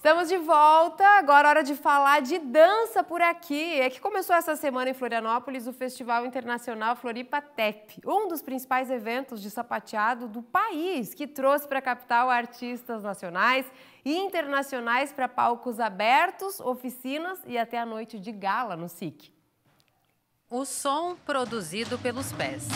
Estamos de volta, agora é hora de falar de dança por aqui. É que começou essa semana em Florianópolis o Festival Internacional Floripa Tep, um dos principais eventos de sapateado do país, que trouxe para a capital artistas nacionais e internacionais para palcos abertos, oficinas e até a noite de gala no SIC. O som produzido pelos pés.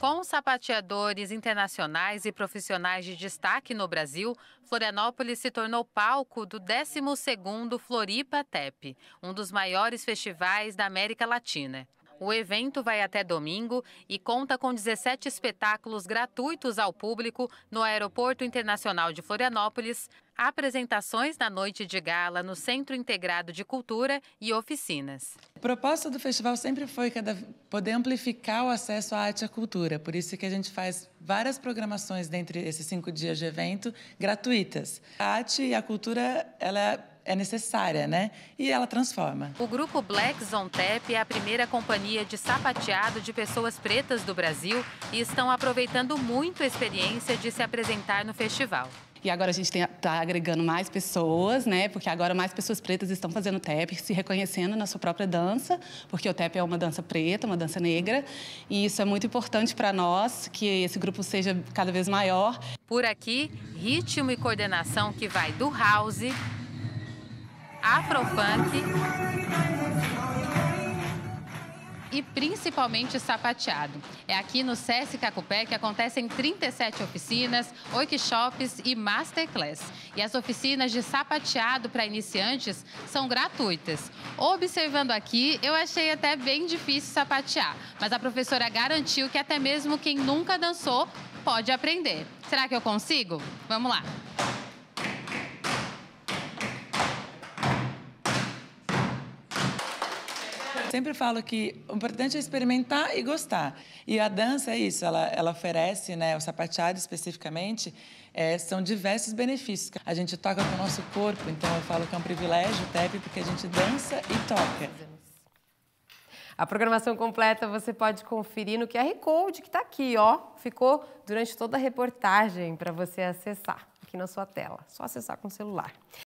Com sapateadores internacionais e profissionais de destaque no Brasil, Florianópolis se tornou palco do 12º Floripa Tep, um dos maiores festivais da América Latina. O evento vai até domingo e conta com 17 espetáculos gratuitos ao público no Aeroporto Internacional de Florianópolis, apresentações na noite de gala no Centro Integrado de Cultura e oficinas. A proposta do festival sempre foi poder amplificar o acesso à arte e à cultura, por isso que a gente faz várias programações dentre esses cinco dias de evento gratuitas. A arte e a cultura, ela é é necessária, né? E ela transforma. O grupo Black Zone Tap é a primeira companhia de sapateado de pessoas pretas do Brasil e estão aproveitando muito a experiência de se apresentar no festival. E agora a gente está agregando mais pessoas, né? Porque agora mais pessoas pretas estão fazendo tap, se reconhecendo na sua própria dança, porque o tap é uma dança preta, uma dança negra, e isso é muito importante para nós que esse grupo seja cada vez maior. Por aqui, ritmo e coordenação que vai do house afrofunk e principalmente sapateado. É aqui no SESC Cacupé que acontecem 37 oficinas, workshops e masterclass. E as oficinas de sapateado para iniciantes são gratuitas. Observando aqui, eu achei até bem difícil sapatear, mas a professora garantiu que até mesmo quem nunca dançou pode aprender. Será que eu consigo? Vamos lá! Sempre falo que o importante é experimentar e gostar. E a dança é isso, ela, ela oferece, né, o sapateado especificamente, é, são diversos benefícios. A gente toca com o nosso corpo, então eu falo que é um privilégio, TEP, porque a gente dança e toca. A programação completa você pode conferir no QR Code que está aqui, ó. Ficou durante toda a reportagem para você acessar aqui na sua tela. Só acessar com o celular.